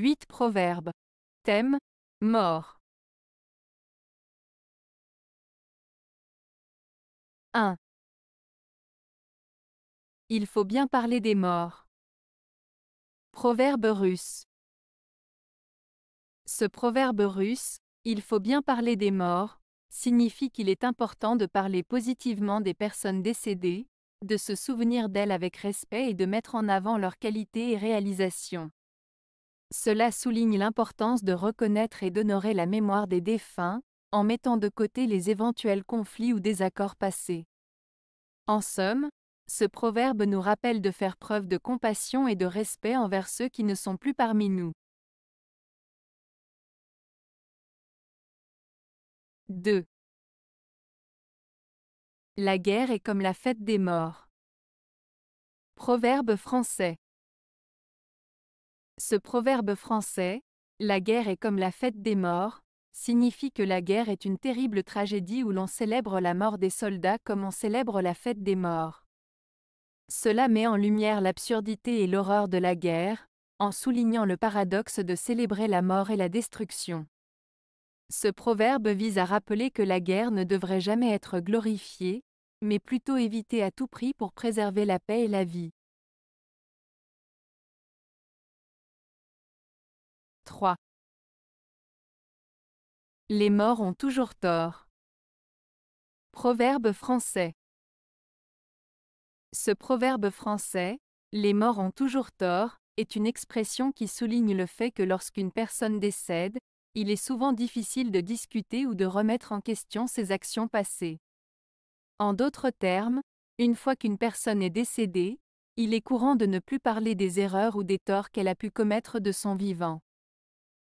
8 Proverbes. Thème Mort. 1. Il faut bien parler des morts. Proverbe russe. Ce proverbe russe, il faut bien parler des morts, signifie qu'il est important de parler positivement des personnes décédées, de se souvenir d'elles avec respect et de mettre en avant leurs qualités et réalisations. Cela souligne l'importance de reconnaître et d'honorer la mémoire des défunts, en mettant de côté les éventuels conflits ou désaccords passés. En somme, ce proverbe nous rappelle de faire preuve de compassion et de respect envers ceux qui ne sont plus parmi nous. 2. La guerre est comme la fête des morts. Proverbe français. Ce proverbe français, La guerre est comme la fête des morts, signifie que la guerre est une terrible tragédie où l'on célèbre la mort des soldats comme on célèbre la fête des morts. Cela met en lumière l'absurdité et l'horreur de la guerre, en soulignant le paradoxe de célébrer la mort et la destruction. Ce proverbe vise à rappeler que la guerre ne devrait jamais être glorifiée, mais plutôt évitée à tout prix pour préserver la paix et la vie. 3. Les morts ont toujours tort. Proverbe français. Ce proverbe français, les morts ont toujours tort, est une expression qui souligne le fait que lorsqu'une personne décède, il est souvent difficile de discuter ou de remettre en question ses actions passées. En d'autres termes, une fois qu'une personne est décédée, il est courant de ne plus parler des erreurs ou des torts qu'elle a pu commettre de son vivant.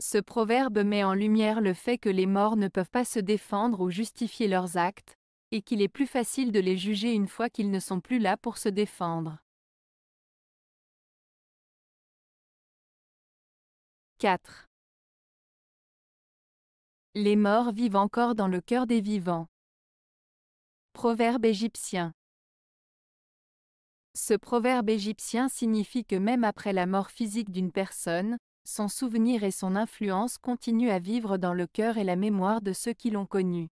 Ce proverbe met en lumière le fait que les morts ne peuvent pas se défendre ou justifier leurs actes, et qu'il est plus facile de les juger une fois qu'ils ne sont plus là pour se défendre. 4. Les morts vivent encore dans le cœur des vivants. Proverbe égyptien. Ce proverbe égyptien signifie que même après la mort physique d'une personne, son souvenir et son influence continuent à vivre dans le cœur et la mémoire de ceux qui l'ont connu.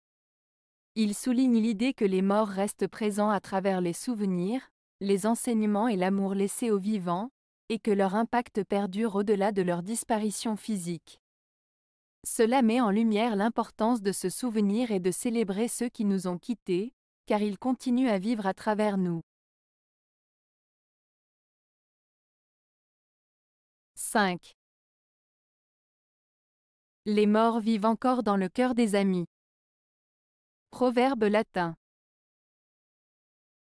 Il souligne l'idée que les morts restent présents à travers les souvenirs, les enseignements et l'amour laissés aux vivants, et que leur impact perdure au-delà de leur disparition physique. Cela met en lumière l'importance de ce souvenir et de célébrer ceux qui nous ont quittés, car ils continuent à vivre à travers nous. 5. Les morts vivent encore dans le cœur des amis. Proverbe latin.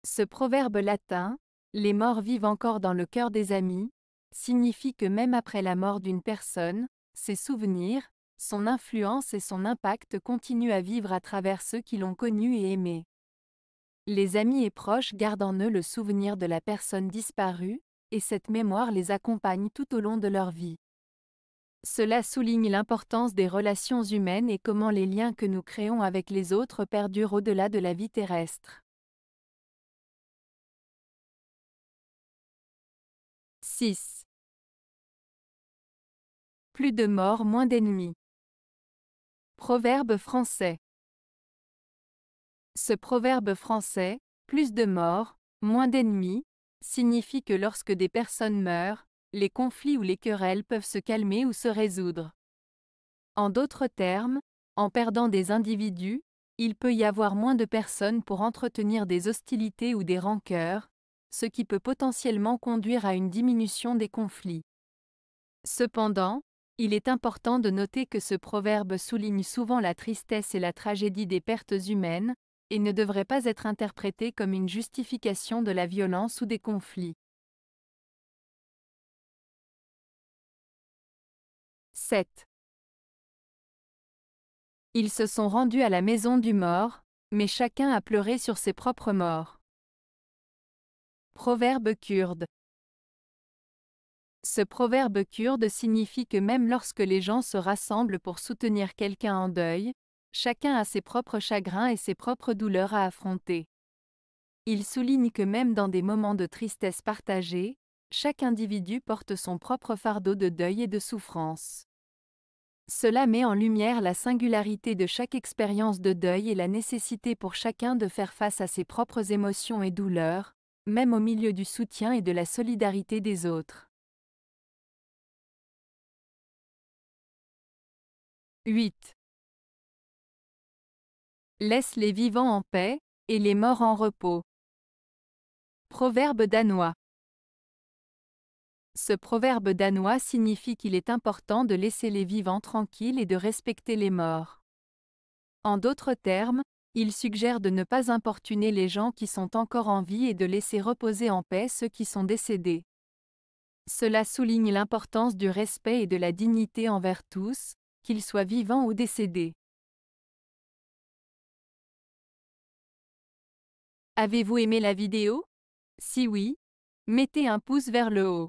Ce proverbe latin, les morts vivent encore dans le cœur des amis, signifie que même après la mort d'une personne, ses souvenirs, son influence et son impact continuent à vivre à travers ceux qui l'ont connu et aimé. Les amis et proches gardent en eux le souvenir de la personne disparue, et cette mémoire les accompagne tout au long de leur vie. Cela souligne l'importance des relations humaines et comment les liens que nous créons avec les autres perdurent au-delà de la vie terrestre. « 6. Plus de morts, moins d'ennemis. Proverbe français. Ce proverbe français, plus de morts, moins d'ennemis, signifie que lorsque des personnes meurent, les conflits ou les querelles peuvent se calmer ou se résoudre. En d'autres termes, en perdant des individus, il peut y avoir moins de personnes pour entretenir des hostilités ou des rancœurs, ce qui peut potentiellement conduire à une diminution des conflits. Cependant, il est important de noter que ce proverbe souligne souvent la tristesse et la tragédie des pertes humaines, et ne devrait pas être interprété comme une justification de la violence ou des conflits. 7. Ils se sont rendus à la maison du mort, mais chacun a pleuré sur ses propres morts. Proverbe kurde. Ce proverbe kurde signifie que même lorsque les gens se rassemblent pour soutenir quelqu'un en deuil, chacun a ses propres chagrins et ses propres douleurs à affronter. Il souligne que même dans des moments de tristesse partagée, chaque individu porte son propre fardeau de deuil et de souffrance. Cela met en lumière la singularité de chaque expérience de deuil et la nécessité pour chacun de faire face à ses propres émotions et douleurs, même au milieu du soutien et de la solidarité des autres. 8. Laisse les vivants en paix, et les morts en repos. Proverbe danois. Ce proverbe danois signifie qu'il est important de laisser les vivants tranquilles et de respecter les morts. En d'autres termes, il suggère de ne pas importuner les gens qui sont encore en vie et de laisser reposer en paix ceux qui sont décédés. Cela souligne l'importance du respect et de la dignité envers tous, qu'ils soient vivants ou décédés. Avez-vous aimé la vidéo Si oui, mettez un pouce vers le haut.